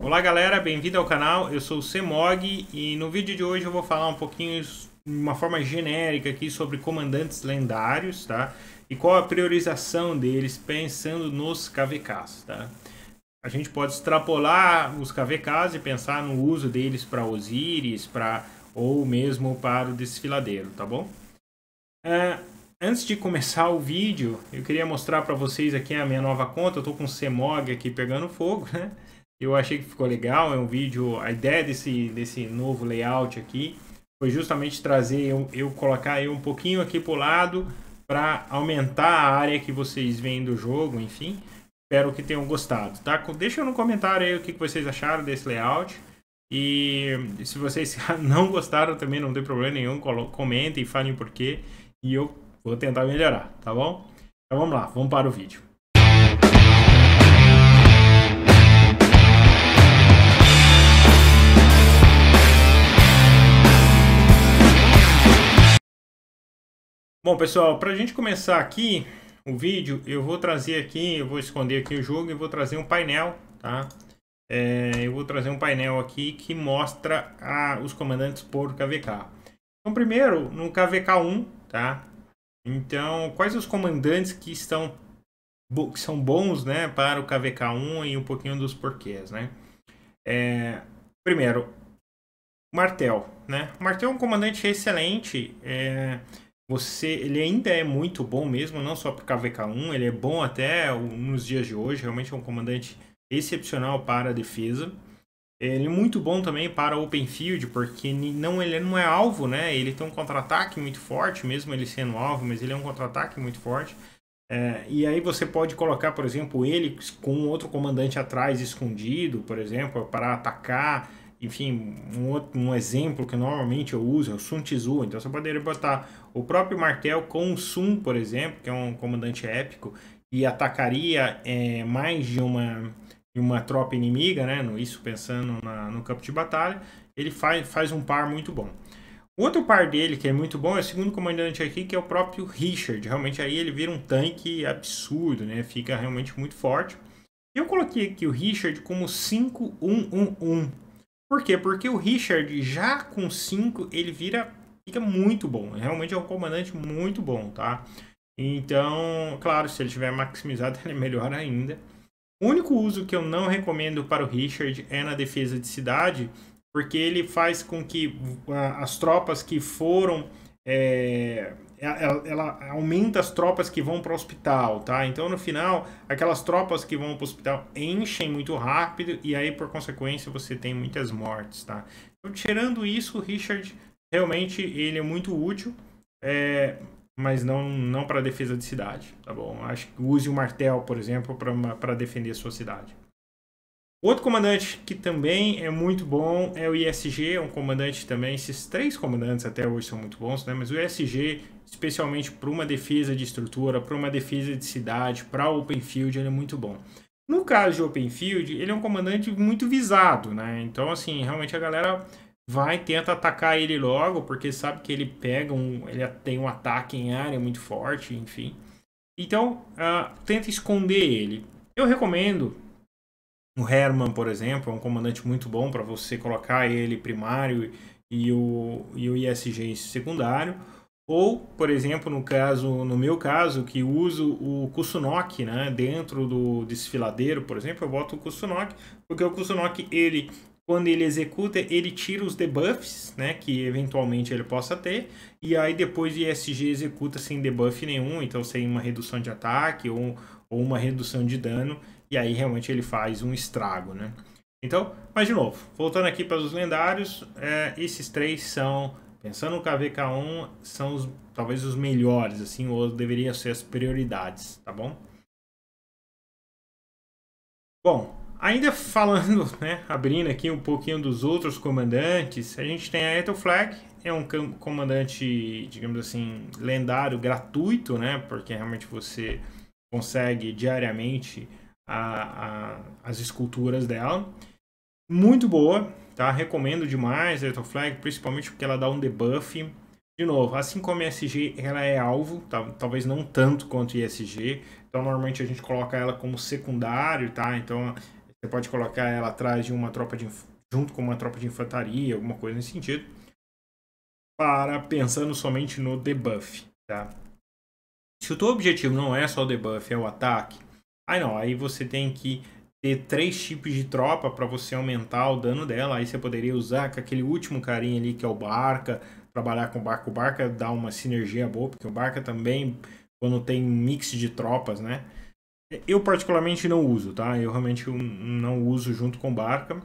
Olá galera, bem-vindo ao canal, eu sou o Semog e no vídeo de hoje eu vou falar um pouquinho de uma forma genérica aqui sobre comandantes lendários, tá? E qual a priorização deles pensando nos KVKs, tá? A gente pode extrapolar os KVKs e pensar no uso deles para Osiris, para ou mesmo para o desfiladeiro, tá bom? Uh, antes de começar o vídeo, eu queria mostrar para vocês aqui a minha nova conta, eu estou com o Semog aqui pegando fogo, né? Eu achei que ficou legal, é um vídeo. A ideia desse, desse novo layout aqui foi justamente trazer eu, eu colocar eu um pouquinho aqui pro lado para aumentar a área que vocês veem do jogo, enfim. Espero que tenham gostado, tá? Deixa no comentário aí o que vocês acharam desse layout. E se vocês não gostaram também, não tem problema nenhum, comentem, falem porquê. E eu vou tentar melhorar, tá bom? Então vamos lá, vamos para o vídeo. Bom, pessoal, para a gente começar aqui o vídeo, eu vou trazer aqui, eu vou esconder aqui o jogo e vou trazer um painel, tá? É, eu vou trazer um painel aqui que mostra a, os comandantes por KVK. Então, primeiro, no KVK1, tá? Então, quais os comandantes que estão que são bons, né, para o KVK1 e um pouquinho dos porquês, né? É, primeiro, Martel, né? O Martel é um comandante excelente, é, você, ele ainda é muito bom mesmo, não só para KVK1, ele é bom até nos dias de hoje, realmente é um comandante excepcional para a defesa. Ele é muito bom também para open field, porque não, ele não é alvo, né? Ele tem um contra-ataque muito forte, mesmo ele sendo alvo, mas ele é um contra-ataque muito forte. É, e aí você pode colocar, por exemplo, ele com outro comandante atrás escondido, por exemplo, para atacar enfim, um, outro, um exemplo que normalmente eu uso é o Sun Tzu. Então você poderia botar o próprio martelo com o Sun, por exemplo, que é um comandante épico, e atacaria é, mais de uma, de uma tropa inimiga, né? Isso pensando na, no campo de batalha. Ele faz, faz um par muito bom. Outro par dele que é muito bom é o segundo comandante aqui, que é o próprio Richard. Realmente aí ele vira um tanque absurdo, né? Fica realmente muito forte. Eu coloquei aqui o Richard como 5111. Por quê? Porque o Richard, já com 5, ele vira fica muito bom. Realmente é um comandante muito bom, tá? Então, claro, se ele tiver maximizado, ele é melhor ainda. O único uso que eu não recomendo para o Richard é na defesa de cidade, porque ele faz com que ah, as tropas que foram é, ela, é, é, ela, aumenta as tropas que vão para o hospital, tá? Então, no final, aquelas tropas que vão para o hospital enchem muito rápido e aí, por consequência, você tem muitas mortes, tá? Então, tirando isso, o Richard realmente ele é muito útil, é, mas não, não para defesa de cidade, tá bom? Acho que use o martel, por exemplo, para defender a sua cidade. Outro comandante que também é muito bom é o ISG, é um comandante também. Esses três comandantes até hoje são muito bons, né? Mas o ISG, especialmente para uma defesa de estrutura, para uma defesa de cidade, para open field, ele é muito bom. No caso de open field, ele é um comandante muito visado, né? Então, assim, realmente a galera vai tenta atacar ele logo, porque sabe que ele pega um, ele tem um ataque em área muito forte, enfim. Então, uh, tenta esconder ele. Eu recomendo um Herman, por exemplo, é um comandante muito bom para você colocar ele primário e o, e o ISG secundário. Ou, por exemplo, no caso, no meu caso, que uso o Kusunok, né, dentro do desfiladeiro, por exemplo, eu boto o Kusunok, porque o Kusunok, ele quando ele executa, ele tira os debuffs, né, que eventualmente ele possa ter, e aí depois o ISG executa sem debuff nenhum, então sem uma redução de ataque ou, ou uma redução de dano, e aí realmente ele faz um estrago, né? Então, mas de novo, voltando aqui para os lendários, é, esses três são, pensando no KVK1, são os, talvez os melhores, assim, ou deveriam ser as prioridades, tá bom? Bom, ainda falando, né, abrindo aqui um pouquinho dos outros comandantes, a gente tem a Ethelflag, é um comandante, digamos assim, lendário, gratuito, né, porque realmente você consegue diariamente a, a, as esculturas dela. Muito boa, tá? Recomendo demais a Flag, principalmente porque ela dá um debuff. De novo, assim como a ESG, ela é alvo, tá? talvez não tanto quanto ESG. Então, normalmente a gente coloca ela como secundário, tá? Então, você pode colocar ela atrás de uma tropa de junto com uma tropa de infantaria, alguma coisa nesse sentido, para pensando somente no debuff, tá? Se o teu objetivo não é só o debuff, é o ataque, Aí ah, não, aí você tem que ter três tipos de tropa para você aumentar o dano dela. Aí você poderia usar com aquele último carinha ali que é o Barca, trabalhar com o Barca. O Barca dá uma sinergia boa, porque o Barca também, quando tem mix de tropas, né? Eu particularmente não uso, tá? Eu realmente não uso junto com Barca,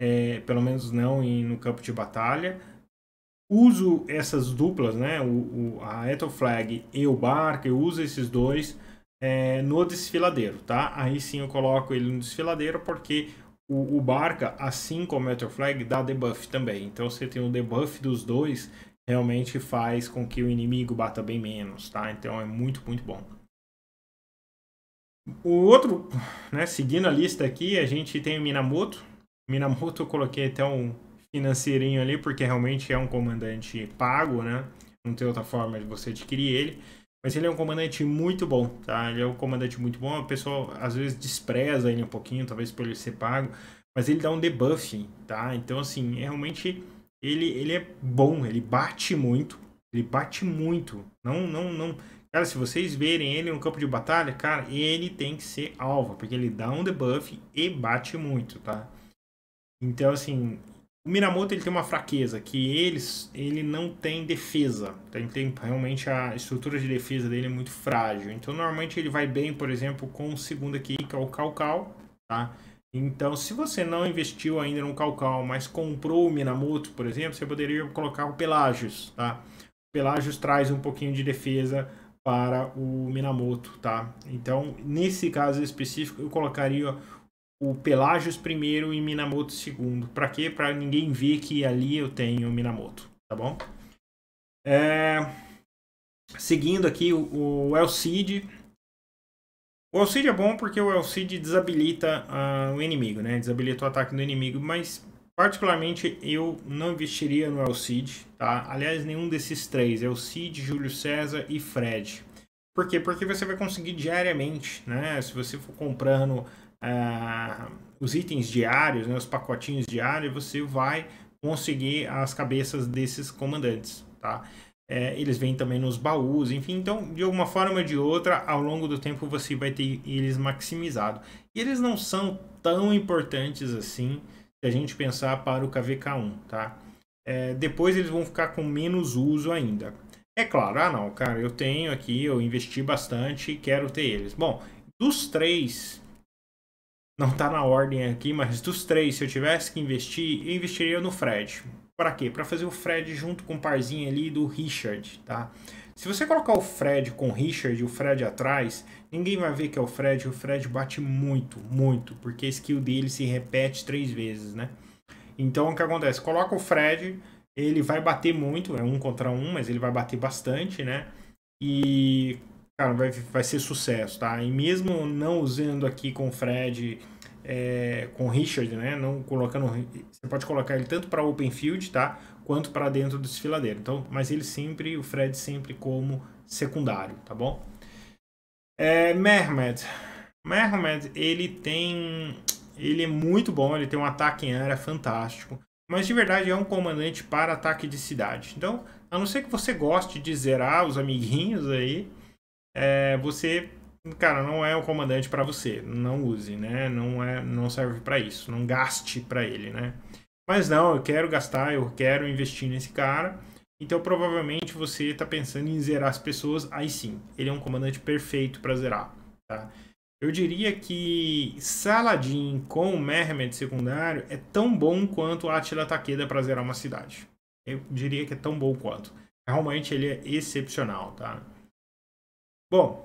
é, pelo menos não em, no campo de batalha. Uso essas duplas, né? O, o a Ethel Flag e o Barca, eu uso esses dois é, no desfiladeiro, tá? Aí sim eu coloco ele no desfiladeiro porque o, o Barca, assim como o Metal Flag, dá debuff também. Então você tem o debuff dos dois, realmente faz com que o inimigo bata bem menos, tá? Então é muito, muito bom. O outro, né, seguindo a lista aqui, a gente tem o Minamoto. Minamoto eu coloquei até um financeirinho ali, porque realmente é um comandante pago, né? Não tem outra forma de você adquirir ele. Mas ele é um comandante muito bom, tá? Ele é um comandante muito bom. A pessoa às vezes despreza ele um pouquinho, talvez por ele ser pago, mas ele dá um debuff, tá? Então, assim, é realmente ele, ele é bom, ele bate muito. Ele bate muito. Não, não, não. Cara, se vocês verem ele no campo de batalha, cara, ele tem que ser alvo, porque ele dá um debuff e bate muito, tá? Então, assim, o Minamoto ele tem uma fraqueza, que eles, ele não tem defesa. ele tem, realmente a estrutura de defesa dele é muito frágil. Então normalmente ele vai bem, por exemplo, com o segundo aqui, que é o Calcal. Tá? Então se você não investiu ainda no Calcal, mas comprou o Minamoto, por exemplo, você poderia colocar o Pelagius. Tá? O Pelagius traz um pouquinho de defesa para o Minamoto. Tá? Então nesse caso específico eu colocaria o Pelagius primeiro e Minamoto segundo. Para quê? Para ninguém ver que ali eu tenho Minamoto, tá bom? É... Seguindo aqui o, o Cid. O Cid é bom porque o Cid desabilita uh, o inimigo, né? Desabilita o ataque do inimigo, mas particularmente eu não investiria no Cid, tá? Aliás, nenhum desses três, Cid, Júlio César e Fred. Por quê? Porque você vai conseguir diariamente, né? Se você for comprando ah, os itens diários, né, os pacotinhos diários, você vai conseguir as cabeças desses comandantes, tá? É, eles vêm também nos baús, enfim, então de alguma forma ou de outra, ao longo do tempo você vai ter eles maximizado. E eles não são tão importantes assim se a gente pensar para o KVK1, tá? É, depois eles vão ficar com menos uso ainda. É claro, ah não, cara, eu tenho aqui, eu investi bastante e quero ter eles. Bom, dos três, não tá na ordem aqui, mas dos três, se eu tivesse que investir, eu investiria no Fred. Para quê? Para fazer o Fred junto com o parzinho ali do Richard, tá? Se você colocar o Fred com o Richard e o Fred atrás, ninguém vai ver que é o Fred. O Fred bate muito, muito, porque a skill dele se repete três vezes, né? Então o que acontece? Coloca o Fred, ele vai bater muito, é um contra um, mas ele vai bater bastante, né? E cara, vai, vai ser sucesso, tá? E mesmo não usando aqui com o Fred, é, com o Richard, né? Não colocando. Você pode colocar ele tanto para open field, tá? Quanto para dentro do desfiladeiro. Então, mas ele sempre, o Fred sempre como secundário, tá bom? É, Mehmet. Mehmet, ele tem. Ele é muito bom, ele tem um ataque em área fantástico. Mas de verdade é um comandante para ataque de cidade. Então, a não ser que você goste de zerar os amiguinhos aí, é, você, cara, não é o comandante para você. Não use, né? Não, é, não serve para isso. Não gaste para ele, né? Mas não, eu quero gastar, eu quero investir nesse cara. Então, provavelmente você está pensando em zerar as pessoas, aí sim, ele é um comandante perfeito para zerar. Tá? Eu diria que Saladin com o Mehmed secundário é tão bom quanto Attila Takeda para zerar uma cidade. Eu diria que é tão bom quanto. Realmente ele é excepcional, tá? Bom,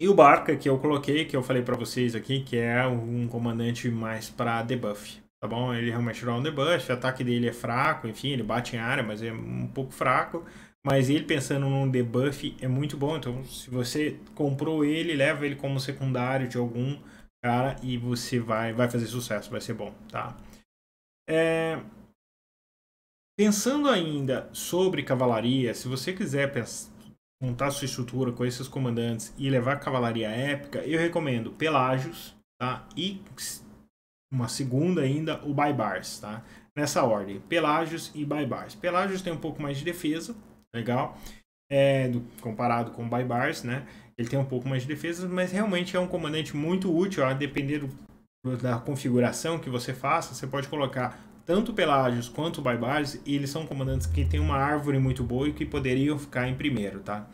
e o Barca que eu coloquei, que eu falei para vocês aqui, que é um comandante mais para debuff, tá bom? Ele realmente dá um debuff, o ataque dele é fraco, enfim, ele bate em área, mas é um pouco fraco. Mas ele pensando num debuff é muito bom, então se você comprou ele, leva ele como secundário de algum cara e você vai, vai fazer sucesso, vai ser bom, tá? É... Pensando ainda sobre cavalaria, se você quiser pensar montar sua estrutura com esses comandantes e levar cavalaria épica, eu recomendo Pelágios, tá? E uma segunda ainda, o Baibars, tá? Nessa ordem, Pelágios e Baibars. Pelágios tem um pouco mais de defesa, legal, é, comparado com o Baibars, né? Ele tem um pouco mais de defesa, mas realmente é um comandante muito útil, a depender do, da configuração que você faça, você pode colocar tanto Pelágios quanto Barbares, eles são comandantes que têm uma árvore muito boa e que poderiam ficar em primeiro, tá?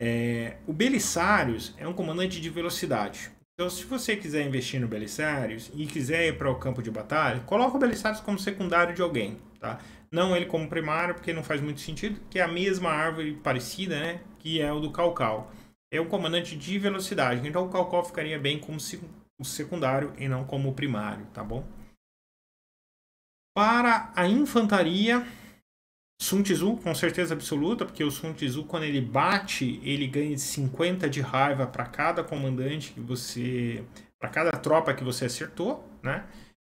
É, o belisários é um comandante de velocidade. Então, se você quiser investir no belisários e quiser ir para o campo de batalha, coloca o belisários como secundário de alguém, tá? Não ele como primário, porque não faz muito sentido, que é a mesma árvore parecida, né? Que é o do Calcal. É um comandante de velocidade, então o Calcal ficaria bem como o secundário e não como o primário, tá bom? Para a infantaria, Sun Tzu, com certeza absoluta, porque o Sun Tzu, quando ele bate, ele ganha 50 de raiva para cada comandante que você. para cada tropa que você acertou, né?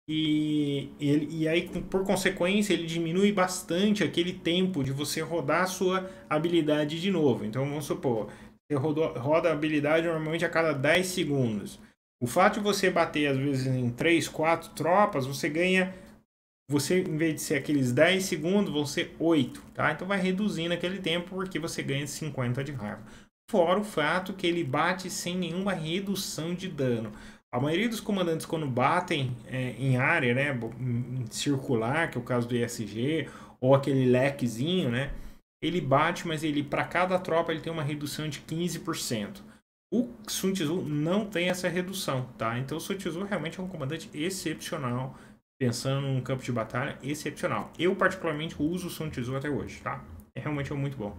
E, ele, e aí, por consequência, ele diminui bastante aquele tempo de você rodar a sua habilidade de novo. Então, vamos supor, você rodou, roda a habilidade normalmente a cada 10 segundos. O fato de você bater, às vezes, em 3, 4 tropas, você ganha você em vez de ser aqueles 10 segundos, vão ser 8, tá? Então vai reduzindo aquele tempo porque você ganha 50 de raiva. Fora o fato que ele bate sem nenhuma redução de dano. A maioria dos comandantes quando batem é, em área, né, circular, que é o caso do ESG, ou aquele lequezinho, né, ele bate, mas ele para cada tropa ele tem uma redução de 15%. O Sun Tzu não tem essa redução, tá? Então o Sun Tzu realmente é um comandante excepcional pensando num campo de batalha excepcional. Eu, particularmente, uso o Sun Tzu até hoje, tá? É realmente é muito bom.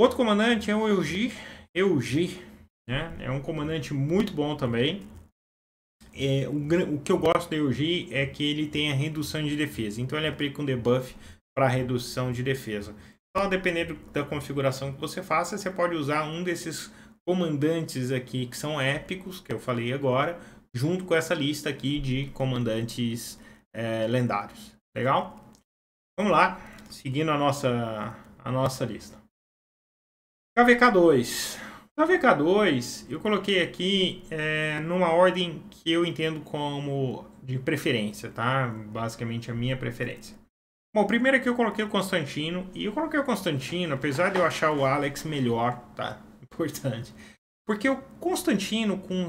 Outro comandante é o Eugi. Eugi, né? É um comandante muito bom também. É, o, o, que eu gosto do Eugi é que ele tem a redução de defesa. Então ele aplica um debuff para redução de defesa. Então, dependendo da configuração que você faça, você pode usar um desses comandantes aqui que são épicos, que eu falei agora, junto com essa lista aqui de comandantes é, lendários. Legal? Vamos lá, seguindo a nossa, a nossa lista. KVK2. KVK2 eu coloquei aqui é, numa ordem que eu entendo como de preferência, tá? Basicamente a minha preferência. Bom, primeiro aqui eu coloquei o Constantino. E eu coloquei o Constantino, apesar de eu achar o Alex melhor, tá? Importante. Porque o Constantino, com,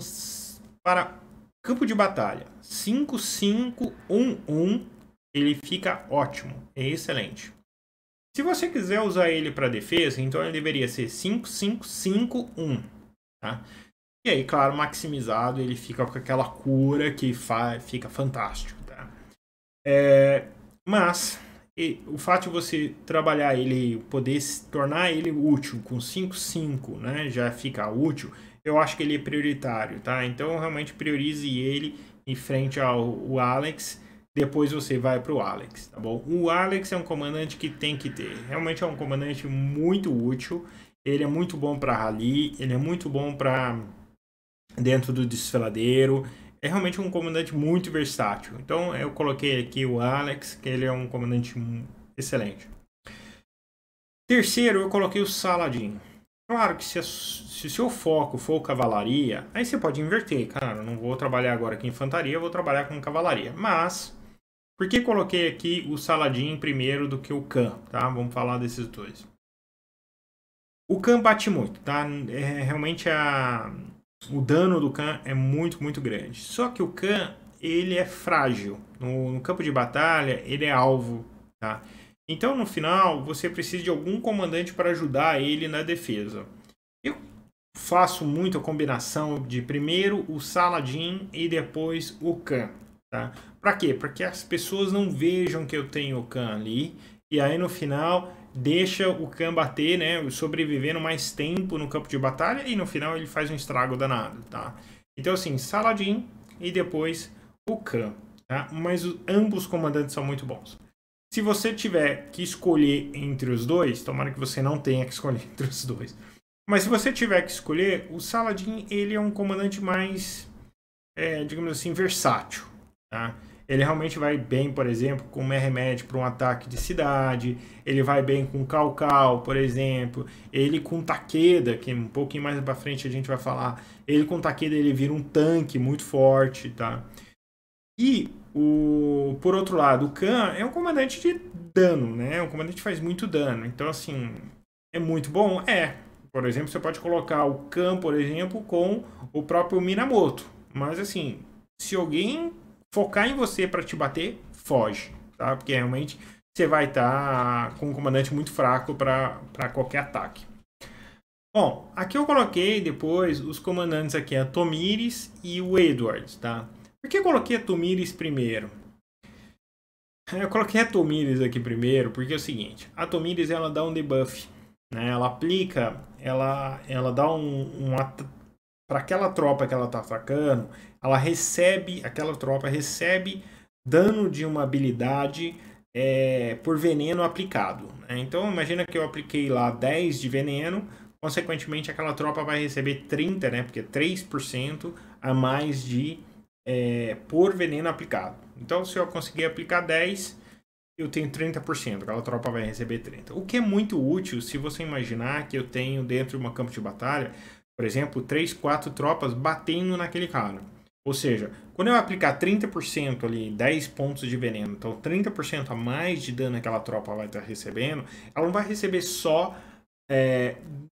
para Campo de batalha 5511, ele fica ótimo, é excelente. Se você quiser usar ele para defesa, então ele deveria ser 5551, tá? E aí, claro, maximizado, ele fica com aquela cura que fica fantástico, tá? É, mas e, o fato de você trabalhar ele, poder se tornar ele útil com 55, né, já fica útil, eu acho que ele é prioritário, tá? Então realmente priorize ele em frente ao Alex. Depois você vai para o Alex, tá bom? O Alex é um comandante que tem que ter. Realmente é um comandante muito útil. Ele é muito bom para rally, ele é muito bom para dentro do desfiladeiro. É realmente um comandante muito versátil. Então eu coloquei aqui o Alex, que ele é um comandante excelente. Terceiro, eu coloquei o Saladin. Claro que se, se o seu foco for cavalaria, aí você pode inverter, cara, não vou trabalhar agora com infantaria, vou trabalhar com cavalaria. Mas, por que coloquei aqui o Saladin primeiro do que o Khan, tá? Vamos falar desses dois. O Khan bate muito, tá? É, realmente a, o dano do Khan é muito, muito grande. Só que o Khan, ele é frágil. No, no campo de batalha, ele é alvo, tá? Então, no final, você precisa de algum comandante para ajudar ele na defesa. Eu faço muito a combinação de primeiro o Saladin e depois o Khan. Tá? Para quê? Para que as pessoas não vejam que eu tenho o Khan ali. E aí, no final, deixa o Khan bater, né? Sobrevivendo mais tempo no campo de batalha. E no final, ele faz um estrago danado, tá? Então, assim, Saladin e depois o Khan. Tá? Mas ambos comandantes são muito bons. Se você tiver que escolher entre os dois, tomara que você não tenha que escolher entre os dois. Mas se você tiver que escolher, o Saladin ele é um comandante mais, é, digamos assim, versátil. Tá? Ele realmente vai bem, por exemplo, com Merremed para um ataque de cidade. Ele vai bem com Calcal, por exemplo. Ele com Takeda, que um pouquinho mais para frente a gente vai falar. Ele com Takeda ele vira um tanque muito forte, tá? E o, por outro lado, o Khan é um comandante de dano, né? É um comandante que faz muito dano. Então, assim, é muito bom? É. Por exemplo, você pode colocar o Khan, por exemplo, com o próprio Minamoto. Mas, assim, se alguém focar em você para te bater, foge, tá? Porque realmente você vai estar tá com um comandante muito fraco para qualquer ataque. Bom, aqui eu coloquei depois os comandantes aqui, a Tomires e o Edwards, tá? Por que eu coloquei a Tomires primeiro? Eu coloquei a Tomires aqui primeiro porque é o seguinte, a Tomires ela dá um debuff, né? Ela aplica, ela ela dá um, um para aquela tropa que ela está atacando, ela recebe, aquela tropa recebe dano de uma habilidade é, por veneno aplicado. Né? Então imagina que eu apliquei lá 10 de veneno, consequentemente aquela tropa vai receber 30, né? Porque é 3% a mais de é, por veneno aplicado. Então, se eu conseguir aplicar 10, eu tenho 30%, aquela tropa vai receber 30%. O que é muito útil se você imaginar que eu tenho dentro de uma campo de batalha, por exemplo, 3, 4 tropas batendo naquele cara. Ou seja, quando eu aplicar 30% ali, 10 pontos de veneno, então 30% a mais de dano aquela tropa vai estar recebendo, ela não vai receber só é,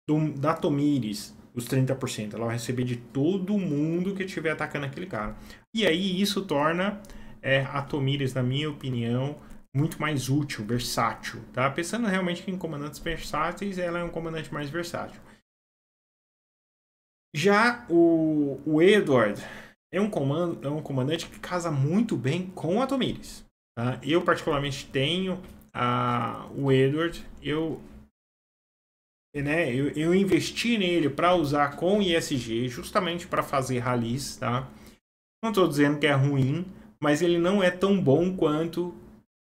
do, da Tomiris os 30%. Ela vai receber de todo mundo que estiver atacando aquele cara. E aí isso torna é, a Tomires, na minha opinião, muito mais útil, versátil. Tá? Pensando realmente que em comandantes versáteis, ela é um comandante mais versátil. Já o, o Edward é um, comando, é um comandante que casa muito bem com a Tomires. Tá? Eu, particularmente, tenho a, o Edward. Eu né, eu, eu investi nele para usar com ISG, justamente para fazer rallies, tá? Não estou dizendo que é ruim, mas ele não é tão bom quanto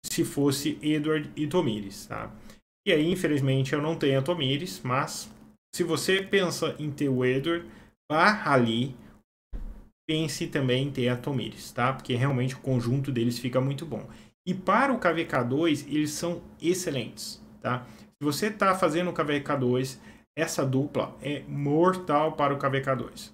se fosse Edward e Tomires, tá? E aí, infelizmente, eu não tenho a Tomires, mas se você pensa em ter o Edward para ali, pense também em ter a Tomires, tá? Porque realmente o conjunto deles fica muito bom. E para o KVK2, eles são excelentes, tá? Se você está fazendo o KVK2, essa dupla é mortal para o KVK2.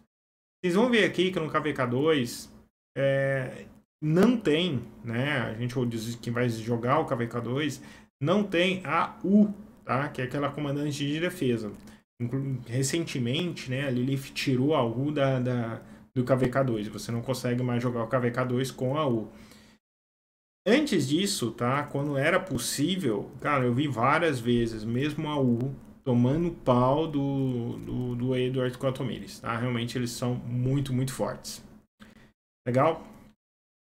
Vocês vão ver aqui que no KVK2 é, não tem, né? A gente diz que vai jogar o KVK2, não tem a U, tá? Que é aquela comandante de defesa. Recentemente, né, a Lilith tirou a U da, da do KVK2. Você não consegue mais jogar o KVK2 com a U. Antes disso, tá? Quando era possível, cara, eu vi várias vezes, mesmo a U tomando pau do, do, do Eduardo Cotomiris, tá? Realmente eles são muito, muito fortes. Legal?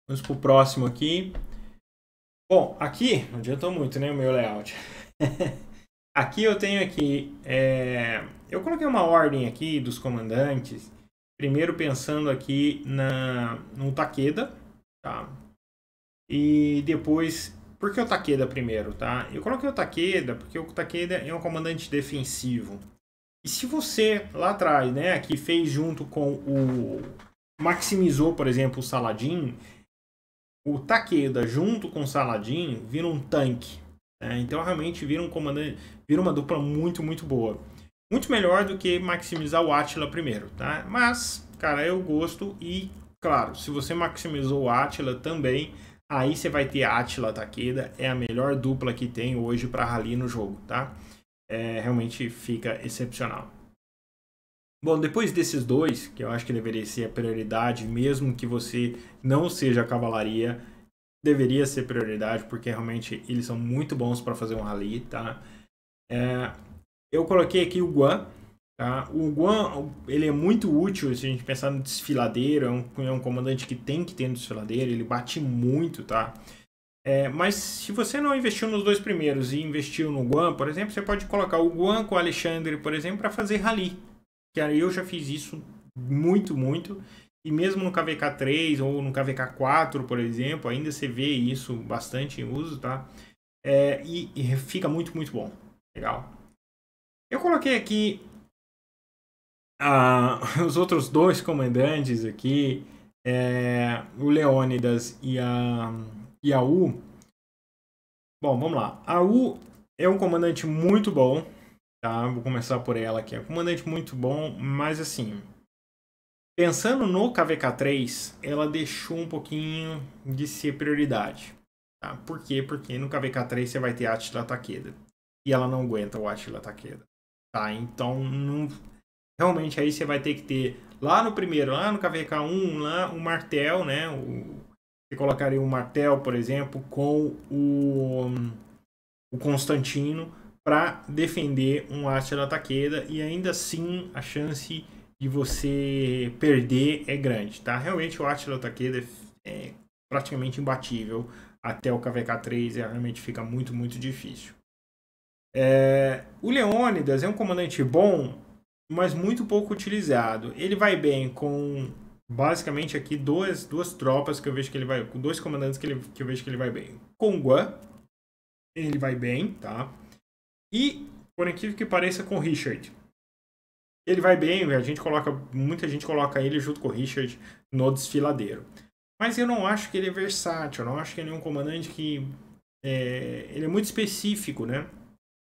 Vamos pro próximo aqui. Bom, aqui, não adiantou muito, né, o meu layout. aqui eu tenho aqui, é... eu coloquei uma ordem aqui dos comandantes, primeiro pensando aqui na, no Takeda, tá? E depois, por que o Takeda primeiro, tá? Eu coloquei o Takeda porque o Takeda é um comandante defensivo. E se você lá atrás, né, que fez junto com o maximizou, por exemplo, o Saladin, o Takeda junto com o Saladin vira um tanque. Né? Então realmente vira um comandante, vira uma dupla muito, muito boa. Muito melhor do que maximizar o Atila primeiro, tá? Mas, cara, eu gosto e, claro, se você maximizou o Atila também, Aí você vai ter Atila Takeda, é a melhor dupla que tem hoje para rally no jogo, tá? É, realmente fica excepcional. Bom, depois desses dois, que eu acho que deveria ser a prioridade, mesmo que você não seja cavalaria, deveria ser prioridade, porque realmente eles são muito bons para fazer um rally, tá? É, eu coloquei aqui o Guan, Tá? O Guan ele é muito útil se a gente pensar no desfiladeiro, é um, é um comandante que tem que ter no desfiladeiro, ele bate muito, tá? É, mas se você não investiu nos dois primeiros e investiu no Guan, por exemplo, você pode colocar o Guan com o Alexandre, por exemplo, para fazer rally. Que eu já fiz isso muito, muito. E mesmo no KVK3 ou no KVK4, por exemplo, ainda você vê isso bastante em uso, tá? É, e, e, fica muito, muito bom. Legal. Eu coloquei aqui ah, os outros dois comandantes aqui, é, o Leônidas e a, e a U. Bom, vamos lá. A U é um comandante muito bom, tá? Vou começar por ela aqui. É um comandante muito bom, mas assim, pensando no KVK3, ela deixou um pouquinho de ser prioridade. Tá? Por quê? Porque no KVK3 você vai ter Atila Takeda. E ela não aguenta o Atila Takeda. Tá? Então, não realmente aí você vai ter que ter lá no primeiro, lá no KVK1, lá um martel, né? O, você colocaria um martel, por exemplo, com o, o Constantino para defender um da Taqueda e ainda assim a chance de você perder é grande, tá? Realmente o da Taqueda é, é praticamente imbatível até o KVK3 é, realmente fica muito, muito difícil. É, o Leônidas é um comandante bom, mas muito pouco utilizado. Ele vai bem com basicamente aqui duas, duas tropas que eu vejo que ele vai, com dois comandantes que, ele, que eu vejo que ele vai bem. Com Guan, ele vai bem, tá? E, por incrível que pareça, com Richard. Ele vai bem, a gente coloca, muita gente coloca ele junto com o Richard no desfiladeiro. Mas eu não acho que ele é versátil, eu não acho que ele é um comandante que... É, ele é muito específico, né?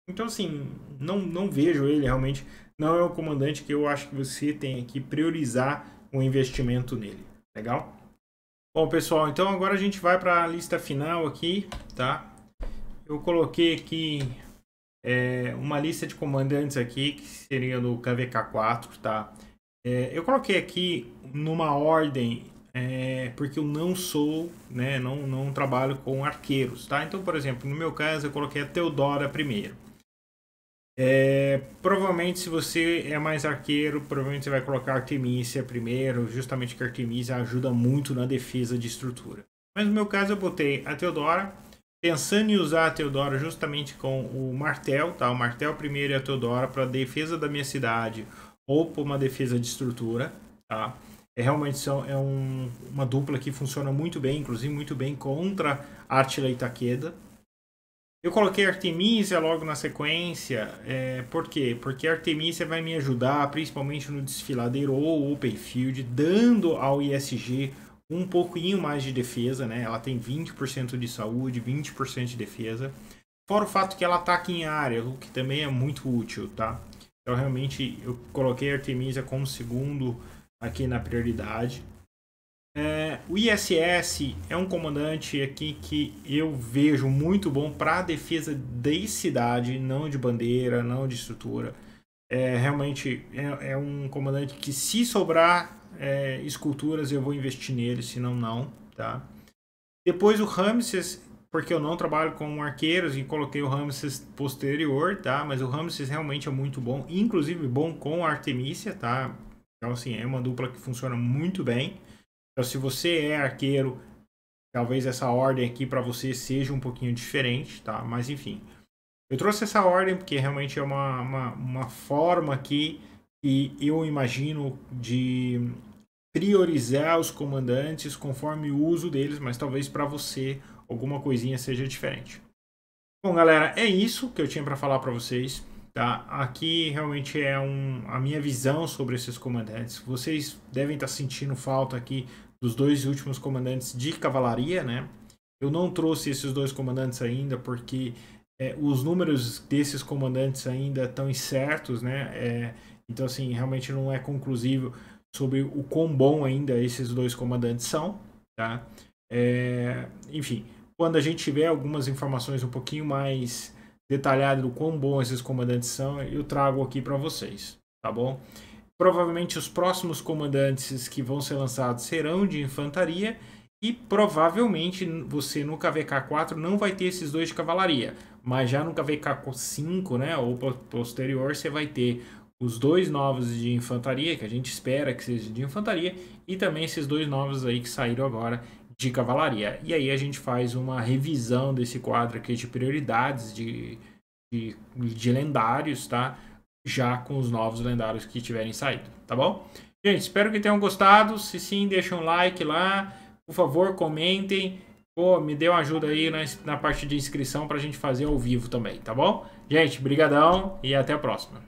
Então, assim, não, não vejo ele realmente. Não é o comandante que eu acho que você tem que priorizar o um investimento nele. Legal? Bom, pessoal, então agora a gente vai para a lista final aqui, tá? Eu coloquei aqui é, uma lista de comandantes aqui, que seria do KVK4, tá? É, eu coloquei aqui numa ordem, é, porque eu não sou, né, não, não trabalho com arqueiros, tá? Então, por exemplo, no meu caso, eu coloquei a Teodora primeiro. É, provavelmente, se você é mais arqueiro, provavelmente você vai colocar Artemisia primeiro, justamente que Artemisia ajuda muito na defesa de estrutura. Mas no meu caso, eu botei a Teodora, pensando em usar a Teodora justamente com o martel, tá? O martel primeiro e a Teodora para defesa da minha cidade ou para uma defesa de estrutura, tá? É realmente são, é um, uma dupla que funciona muito bem, inclusive muito bem contra Artila e Taqueda eu coloquei Artemisia logo na sequência, é, por quê? Porque Artemisia vai me ajudar, principalmente no desfiladeiro ou open field, dando ao ISG um pouquinho mais de defesa, né? Ela tem 20% de saúde, 20% de defesa. Fora o fato que ela ataca em área, o que também é muito útil, tá? Então realmente eu coloquei Artemisia como segundo aqui na prioridade. É, o ISS é um comandante aqui que eu vejo muito bom para defesa de cidade, não de bandeira, não de estrutura. É, realmente é, é um comandante que se sobrar é, esculturas eu vou investir nele, senão não, tá? Depois o Ramses, porque eu não trabalho com arqueiros e coloquei o Ramses posterior, tá? Mas o Ramses realmente é muito bom, inclusive bom com Artemisia, tá? Então assim, é uma dupla que funciona muito bem. Então, se você é arqueiro, talvez essa ordem aqui para você seja um pouquinho diferente, tá? Mas enfim. Eu trouxe essa ordem porque realmente é uma, uma, uma forma aqui que eu imagino de priorizar os comandantes conforme o uso deles, mas talvez para você alguma coisinha seja diferente. Bom, galera, é isso que eu tinha para falar para vocês. Tá? Aqui realmente é um, a minha visão sobre esses comandantes. Vocês devem estar tá sentindo falta aqui dos dois últimos comandantes de cavalaria, né? Eu não trouxe esses dois comandantes ainda porque é, os números desses comandantes ainda estão incertos, né? É, então, assim, realmente não é conclusivo sobre o quão bom ainda esses dois comandantes são, tá? É, enfim, quando a gente tiver algumas informações um pouquinho mais detalhadas do quão bom esses comandantes são, eu trago aqui para vocês, tá bom? Provavelmente os próximos comandantes que vão ser lançados serão de infantaria e provavelmente você no KVK4 não vai ter esses dois de cavalaria, mas já no KVK5, né, ou posterior, você vai ter os dois novos de infantaria, que a gente espera que seja de infantaria, e também esses dois novos aí que saíram agora de cavalaria. E aí a gente faz uma revisão desse quadro aqui de prioridades de, de, de lendários, tá? já com os novos lendários que tiverem saído, tá bom? Gente, espero que tenham gostado. Se sim, deixe um like lá. Por favor, comentem. Pô, me dê uma ajuda aí na, na parte de inscrição para a gente fazer ao vivo também, tá bom? Gente, brigadão e até a próxima.